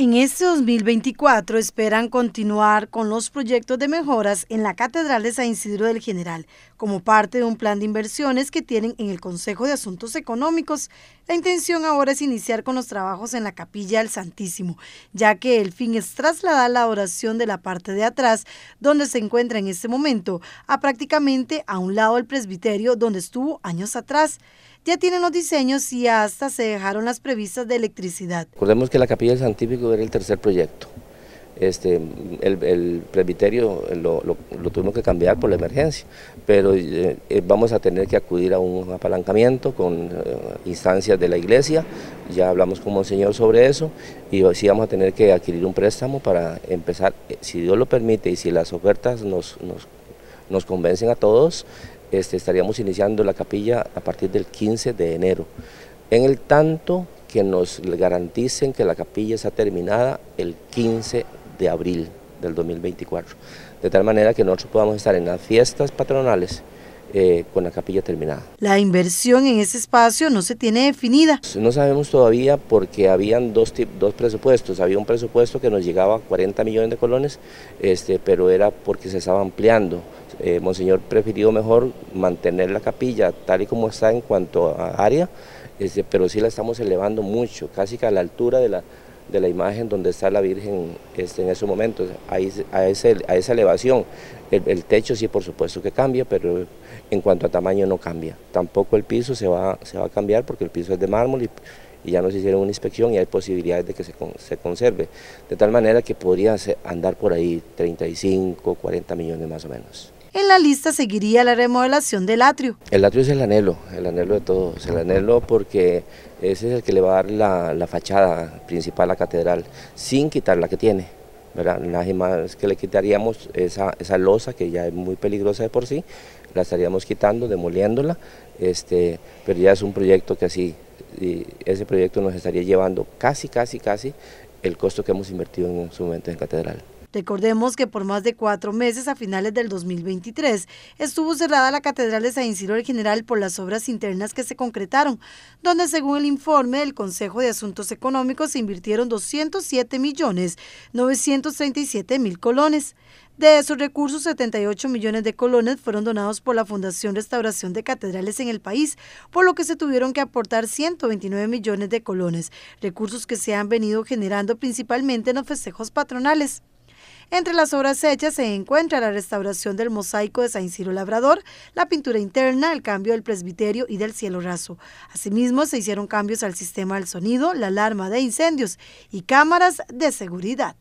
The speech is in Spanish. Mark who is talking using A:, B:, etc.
A: En este 2024 esperan continuar con los proyectos de mejoras en la Catedral de San Isidro del General, como parte de un plan de inversiones que tienen en el Consejo de Asuntos Económicos. La intención ahora es iniciar con los trabajos en la Capilla del Santísimo, ya que el fin es trasladar la oración de la parte de atrás, donde se encuentra en este momento, a prácticamente a un lado del presbiterio donde estuvo años atrás ya tienen los diseños y hasta se dejaron las previstas de electricidad.
B: Recordemos que la Capilla del Santífico era el tercer proyecto. Este, el, presbiterio eh, lo, tuvimos que cambiar por la emergencia, pero eh, eh, vamos a tener que acudir a un apalancamiento con instancias de la iglesia, ya hablamos con señor sobre eso y sí vamos a tener que adquirir un préstamo para empezar, si Dios lo permite y si las ofertas nos, nos convencen a todos, este, estaríamos iniciando la capilla a partir del 15 de enero. En el tanto que nos garanticen que la capilla está terminada el 15 de abril del 2024, de tal manera que nosotros podamos estar en las fiestas patronales eh, con la capilla terminada.
A: La inversión en ese espacio no se tiene definida.
B: No sabemos todavía porque habían dos, dos presupuestos. Había un presupuesto que nos llegaba a 40 millones de colones, este, pero era porque se estaba ampliando. Eh, Monseñor preferido mejor mantener la capilla tal y como está en cuanto a área, este, pero sí la estamos elevando mucho, casi que a la altura de la, imagen donde está la Virgen este, en esos momentos, ahí, a, a esa elevación. El, techo sí, por supuesto que cambia, pero en cuanto a tamaño no cambia. Tampoco el piso se va, se va a cambiar porque el piso es de mármol y, ya nos hicieron una inspección y hay posibilidades de que se, se conserve. De tal manera que podría andar por ahí 35, 40 millones más o menos.
A: En la lista seguiría la remodelación del atrio.
B: El atrio es el anhelo, el anhelo de todos, el anhelo porque ese es el que le va a dar la, fachada principal a la catedral, sin quitar la que tiene. ¿verdad? Las más que le quitaríamos esa, esa losa que ya es muy peligrosa de por sí, la estaríamos quitando, demoliéndola, este, pero ya es un proyecto que así, y ese proyecto nos estaría llevando casi, casi, casi el costo que hemos invertido en su momento en catedral.
A: Recordemos que por más de cuatro meses a finales del 2023 estuvo cerrada la Catedral de San Isidro del General por las obras internas que se concretaron, donde según el informe del Consejo de Asuntos Económicos se invirtieron 207 millones 937 mil colones. De esos recursos, 78 millones de colones fueron donados por la Fundación Restauración de Catedrales en el país, por lo que se tuvieron que aportar 129 millones de colones, recursos que se han venido generando principalmente en los festejos patronales. Entre las obras hechas se encuentra la restauración del mosaico de San Ciro Labrador, la pintura interna, el cambio del presbiterio y del cielo raso. Asimismo, se hicieron cambios al sistema del sonido, la alarma de incendios y cámaras de seguridad.